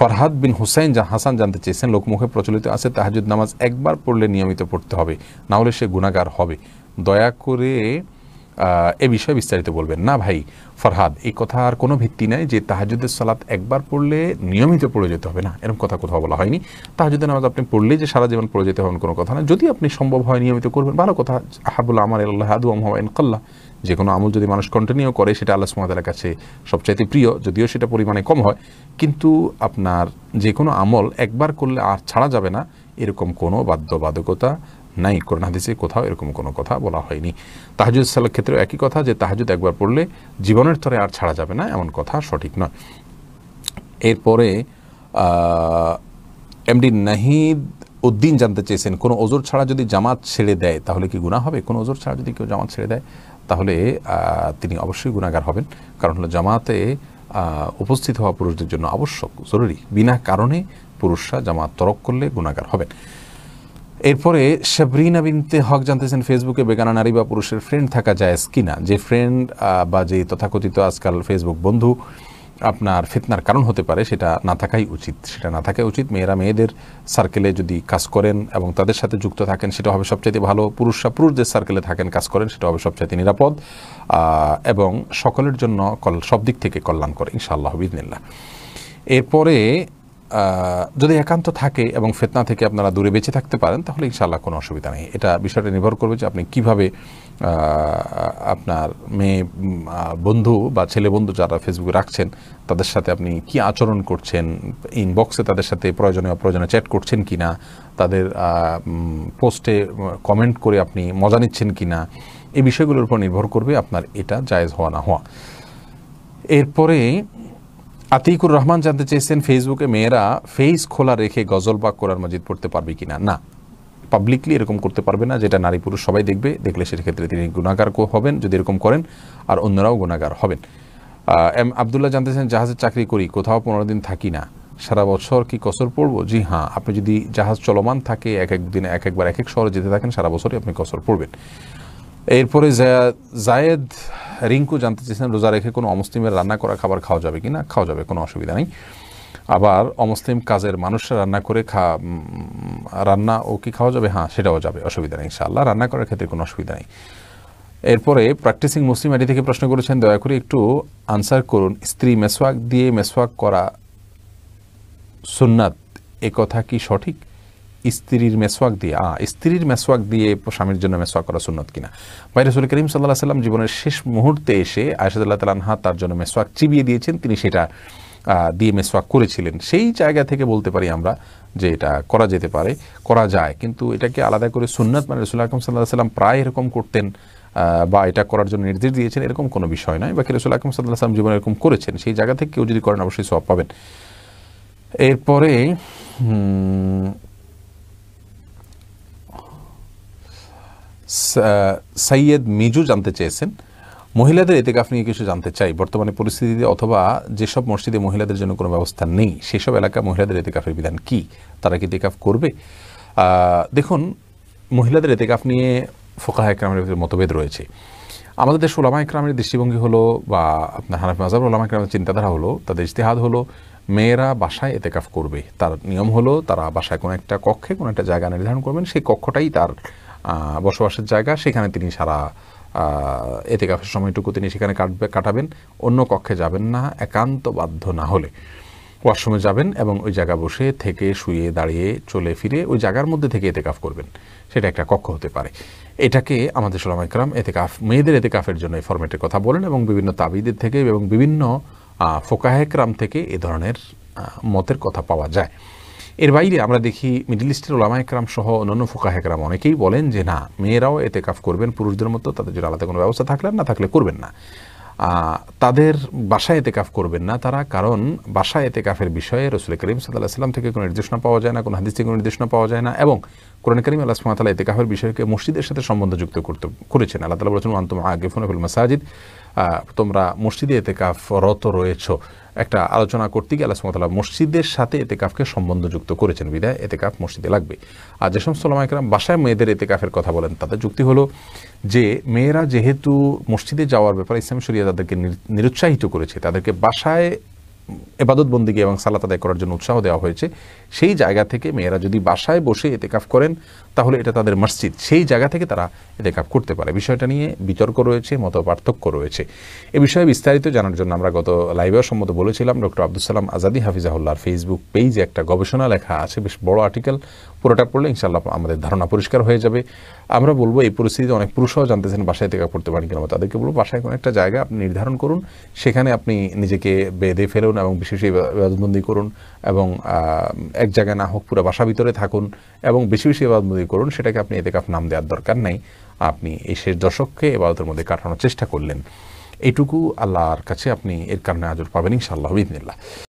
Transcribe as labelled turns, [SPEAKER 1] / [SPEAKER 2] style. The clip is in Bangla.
[SPEAKER 1] ফরহাদ বিন হুসাইন যা হাসান জানতে চেয়েছেন লোকমুখে প্রচলিত আছে তাহাজুদ নামাজ একবার পড়লে নিয়মিত পড়তে হবে না হলে সে গুণাগার হবে দয়া করে এ বিষয়ে বিস্তারিত বলবেন না ভাই ফরহাদ এই কথার কোনো ভিত্তি নাই যে তাহাজুদের সালাত একবার পড়লে নিয়মিত পড়ে যেতে হবে না এরকম কথা কোথাও বলা হয়নি তাহাজুদের নামাজ আপনি পড়লে যে সারা জীবন পড়ে যেতে হবেন কোনো কথা না যদি আপনি সম্ভব হয় নিয়মিত করবেন ভালো কথা হাবুল আমার আল্লাহ আদু আহমাইন কাল্লা যে কোনো আমল যদি মানুষ কন্টিনিউ করে সেটা আল্লাহ সুমাদের কাছে সবচাইতে প্রিয় যদিও সেটা পরিমাণে কম হয় কিন্তু আপনার যে কোনো আমল একবার করলে আর ছাড়া যাবে না এরকম কোনো বাধ্যবাধকতা নাই কোরআন হাদিসে কোথাও এরকম কোনো কথা বলা হয়নি তাহাজুদ সালের ক্ষেত্রেও একই কথা যে তাহাজুদ একবার পড়লে জীবনের তরে আর ছাড়া যাবে না এমন কথা সঠিক নয় এরপরে এমডি নাহিদ উদ্দিন জানতে চেয়েছেন কোনো ওজোর ছাড়া যদি জামাত ছেড়ে দেয় তাহলে কি গুণা হবে কোনো ওজোর ছাড়া যদি কেউ জামাত ছেড়ে দেয় তাহলে তিনি অবশ্যই গুণাগার হবেন কারণ হলো জামাতে উপস্থিত হওয়া পুরুষদের জন্য আবশ্যক জরুরি বিনা কারণে পুরুষরা জামাত তরক করলে গুণাগার হবেন এরপরে সাবরিনা বিনতে হক জানতেছেন ফেসবুকে বেগানা নারী বা পুরুষের ফ্রেন্ড থাকা যায় কিনা যে ফ্রেন্ড বা যে তথাকথিত আজকাল ফেসবুক বন্ধু আপনার ফিতনার কারণ হতে পারে সেটা না থাকাই উচিত সেটা না থাকাই উচিত মেয়েরা মেয়েদের সার্কেলে যদি কাজ করেন এবং তাদের সাথে যুক্ত থাকেন সেটা হবে সবচাইতে ভালো পুরুষরা পুরুষদের সার্কেলে থাকেন কাজ করেন সেটা হবে সবচাইতে নিরাপদ এবং সকলের জন্য সব দিক থেকে কল্যাণ করে ইনশাআল্লাহ বিদিনিল্লা এরপরে যদি একান্ত থাকে এবং ফেতনা থেকে আপনারা দূরে বেঁচে থাকতে পারেন তাহলে ইনশাল্লাহ কোনো অসুবিধা নেই এটা বিষয়টা নির্ভর করবে যে আপনি কিভাবে আপনার মেয়ে বন্ধু বা ছেলে বন্ধু যারা ফেসবুকে রাখছেন তাদের সাথে আপনি কি আচরণ করছেন ইনবক্সে তাদের সাথে প্রয়োজনে অপ্রয়োজনে চ্যাট করছেন কি না তাদের পোস্টে কমেন্ট করে আপনি মজা নিচ্ছেন কি না এই বিষয়গুলোর উপর নির্ভর করবে আপনার এটা জায়েজ হওয়া না হওয়া এরপরে আতিকুর রহমান জানতে চেয়েছেন ফেসবুকে মেয়েরা ফেস খোলা রেখে গজল বা কোরআন মজিদ পড়তে পারবে কিনা না পাবলিকলি এরকম করতে পারবে না যেটা নারী পুরুষ সবাই দেখবে দেখলে সেক্ষেত্রে তিনি গুণাগার হবেন যদি এরকম করেন আর অন্যরাও গুণাগার হবেন এম আবদুল্লাহ জানতেছেন জাহাজের চাকরি করি কোথাও পনেরো দিন থাকি না সারা বছর কি কসর পড়ব জি হ্যাঁ আপনি যদি জাহাজ চলমান থাকে এক এক দিনে এক একবার এক এক শহরে যেতে থাকেন সারা বছরই আপনি কসর পড়বেন এরপরে জায়েদ রিঙ্কু জানতে চেয়েছেন রোজা রেখে কোনো অমুসলিমের রান্না করা খাবার খাওয়া যাবে কি না খাওয়া যাবে কোনো অসুবিধা নেই আবার অমুসলিম কাজের মানুষরা রান্না করে খা রান্না ও কি খাওয়া যাবে হ্যাঁ সেটাও যাবে অসুবিধা নেই ইনশাআল্লাহ রান্না করার ক্ষেত্রে কোনো অসুবিধা নেই এরপরে প্র্যাকটিসিং মুসলিম আইডি থেকে প্রশ্ন করেছেন দয়া করে একটু আনসার করুন স্ত্রী মেসওয়াক দিয়ে মেসওয়াক করা সুন্নাত এ কথা কি সঠিক স্ত্রীর মেসোয়াক দিয়ে আ স্ত্রীর মেসোয়াক দিয়ে স্বামীর জন্য মেসোয়াক করা সুন্নত কিনা ভাই রসুল করিম সাল্লাহ সাল্লাম জীবনের শেষ মুহূর্তে এসে আয়সাদুল্লাহ তালানহা তার জন্য মেসোয়াক চিবিয়ে দিয়েছেন তিনি সেটা দিয়ে মেসোয়াক করেছিলেন সেই জায়গা থেকে বলতে পারি আমরা যে এটা করা যেতে পারে করা যায় কিন্তু এটাকে আলাদা করে সুন্নত মানে রসুল আকম সাল্লাহ সাল্লাম প্রায় এরকম করতেন বা এটা করার জন্য নির্দেশ দিয়েছেন এরকম কোনো বিষয় নয় বাকি রসুল আকম সাল্লাহ সাল্লাম জীবনে এরকম করেছেন সেই জায়গা থেকে কেউ যদি করেন অবশ্যই সব পাবেন এরপরে সৈয়দ মিজু জানতে চেয়েছেন মহিলাদের এতেকাফ নিয়ে কিছু জানতে চাই বর্তমানে পরিস্থিতিতে অথবা যেসব মসজিদে মহিলাদের জন্য কোনো ব্যবস্থা নেই সেসব এলাকা মহিলাদের এতেকাফের বিধান কি তারা কি এতেকাফ করবে দেখুন মহিলাদের এতেকাফ নিয়ে ফোকাহ একরামের মতভেদ রয়েছে আমাদের দেশ ওলামা একরামের দৃষ্টিভঙ্গি হলো বা আপনার হানাফ মাজাব ওলামা একরামের চিন্তাধারা হলো তাদের ইস্তেহাদ হলো মেয়েরা বাসায় এতেকাফ করবে তার নিয়ম হলো তারা বাসায় কোনো একটা কক্ষে কোনো একটা জায়গা নির্ধারণ করবেন সেই কক্ষটাই তার বসবাসের জায়গা সেখানে তিনি সারা এতে কাফের সময়টুকু তিনি সেখানে কাটবে কাটাবেন অন্য কক্ষে যাবেন না একান্ত বাধ্য না হলে ওয়াশরুমে যাবেন এবং ওই জায়গা বসে থেকে শুয়ে দাঁড়িয়ে চলে ফিরে ওই জায়গার মধ্যে থেকে এতে কাফ করবেন সেটা একটা কক্ষ হতে পারে এটাকে আমাদের সোলাম এতে কাফ মেয়েদের এতে কাফের জন্য এই ফরম্যাটের কথা বলেন এবং বিভিন্ন তাবিদের থেকে এবং বিভিন্ন ফোকাহেকরাম থেকে এ ধরনের মতের কথা পাওয়া যায় এর বাইরে আমরা দেখি মিডিল ইস্টের ওলামা একরাম সহ অন্যান্য ফোকা একরাম অনেকেই বলেন যে না মেয়েরাও এতে কাফ করবেন পুরুষদের মতো তাদের জন্য আলাদা কোনো ব্যবস্থা থাকলে না থাকলে করবেন না তাদের বাসায় এতে কাফ করবেন না তারা কারণ বাসায় এতে কাফের বিষয়ে রসুল করিম সাদা সাল্লাম থেকে কোনো নির্দেশনা পাওয়া যায় না কোনো হাদিস থেকে কোনো নির্দেশনা পাওয়া যায় না এবং কোরআন করিম আল্লাহ সুমাতালা এতে কাফের বিষয়কে মসজিদের সাথে সম্বন্ধযুক্ত করতে করেছেন আল্লাহ তালা বলেছেন আন্তম আগে ফোন মাসাজিদ তোমরা মসজিদে কাফ রত রয়েছ একটা আলোচনা করতে গিয়ে আল্লাহ সুমতাল্লাহ মসজিদের সাথে এতেকাফকে সম্বন্ধযুক্ত করেছেন বিদায় এতেকাফ মসজিদে লাগবে আর যে সমস্ত লামাইকরাম বাসায় মেয়েদের এতেকাফের কথা বলেন তাদের যুক্তি হলো যে মেয়েরা যেহেতু মসজিদে যাওয়ার ব্যাপারে ইসলাম শরিয়া তাদেরকে নিরুৎসাহিত করেছে তাদেরকে বাসায় এবাদতবন্দিকে এবং সালাত আদায় করার জন্য উৎসাহ দেওয়া হয়েছে সেই জায়গা থেকে মেয়েরা যদি বাসায় বসে এতেকাফ করেন তাহলে এটা তাদের মসজিদ সেই জায়গা থেকে তারা এতেকাফ করতে পারে বিষয়টা নিয়ে বিতর্ক রয়েছে মত পার্থক্য রয়েছে এ বিষয়ে বিস্তারিত জানার জন্য আমরা গত লাইভে সম্মত বলেছিলাম ডক্টর আব্দুল সালাম আজাদি হাফিজাহুল্লার ফেসবুক পেজে একটা গবেষণা লেখা আছে বেশ বড় আর্টিকেল পুরোটা পড়লে ইনশাল্লাহ আমাদের ধারণা পরিষ্কার হয়ে যাবে আমরা বলবো এই পরিস্থিতিতে অনেক পুরুষও জানতেছেন বাসায় থেকে পড়তে পারেন কিনা তাদেরকে বলবো বাসায় কোনো একটা জায়গা আপনি নির্ধারণ করুন সেখানে আপনি নিজেকে বেঁধে ফেলুন এবং বিশেষ ইবাদতবন্দি করুন এবং এক জায়গায় না হোক পুরো বাসা ভিতরে থাকুন এবং বেশি বেশি ইবাদতবন্দি করুন সেটাকে আপনি এতে কাপ নাম দেওয়ার দরকার নাই আপনি এই শেষ দশককে এবাদতের মধ্যে কাটানোর চেষ্টা করলেন এইটুকু আল্লাহর কাছে আপনি এর কারণে আজর পাবেন ইনশাআল্লাহ বিদিনিল্লাহ